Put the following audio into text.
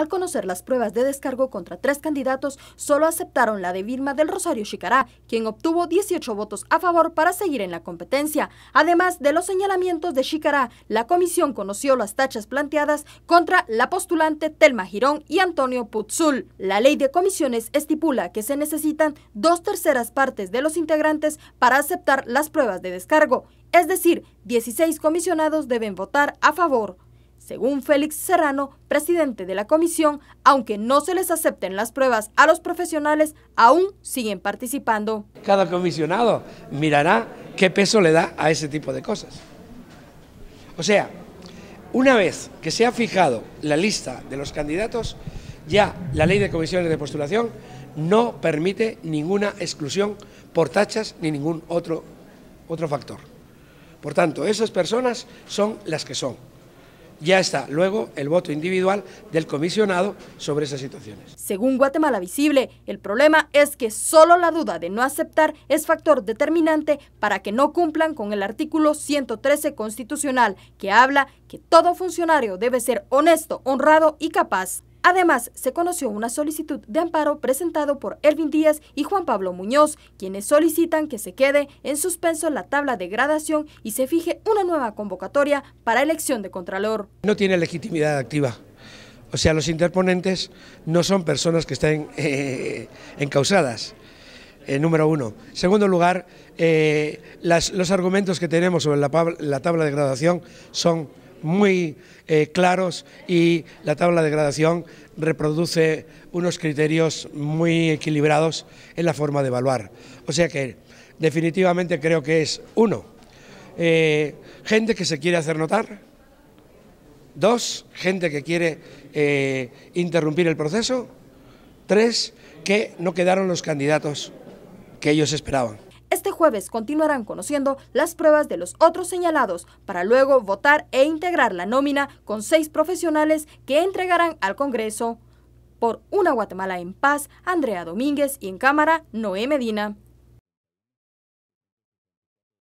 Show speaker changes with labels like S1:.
S1: Al conocer las pruebas de descargo contra tres candidatos, solo aceptaron la de Vilma del Rosario Chicará, quien obtuvo 18 votos a favor para seguir en la competencia. Además de los señalamientos de Chicará, la comisión conoció las tachas planteadas contra la postulante Telma Girón y Antonio Putzul. La ley de comisiones estipula que se necesitan dos terceras partes de los integrantes para aceptar las pruebas de descargo, es decir, 16 comisionados deben votar a favor. Según Félix Serrano, presidente de la comisión, aunque no se les acepten las pruebas a los profesionales, aún siguen participando.
S2: Cada comisionado mirará qué peso le da a ese tipo de cosas. O sea, una vez que se ha fijado la lista de los candidatos, ya la ley de comisiones de postulación no permite ninguna exclusión por tachas ni ningún otro, otro factor. Por tanto, esas personas son las que son ya está luego el voto individual del comisionado sobre esas situaciones.
S1: Según Guatemala Visible, el problema es que solo la duda de no aceptar es factor determinante para que no cumplan con el artículo 113 constitucional, que habla que todo funcionario debe ser honesto, honrado y capaz. Además, se conoció una solicitud de amparo presentado por Elvin Díaz y Juan Pablo Muñoz, quienes solicitan que se quede en suspenso la tabla de gradación y se fije una nueva convocatoria para elección de Contralor.
S2: No tiene legitimidad activa. O sea, los interponentes no son personas que estén en eh, encausadas. Eh, número uno. Segundo lugar, eh, los argumentos que tenemos sobre la, la tabla de gradación son muy eh, claros y la tabla de gradación reproduce unos criterios muy equilibrados en la forma de evaluar. O sea que definitivamente creo que es uno, eh, gente que se quiere hacer notar, dos, gente que quiere eh, interrumpir el proceso, tres, que no quedaron los candidatos que ellos esperaban.
S1: Este jueves continuarán conociendo las pruebas de los otros señalados para luego votar e integrar la nómina con seis profesionales que entregarán al Congreso. Por Una Guatemala en Paz, Andrea Domínguez y en Cámara, Noé Medina.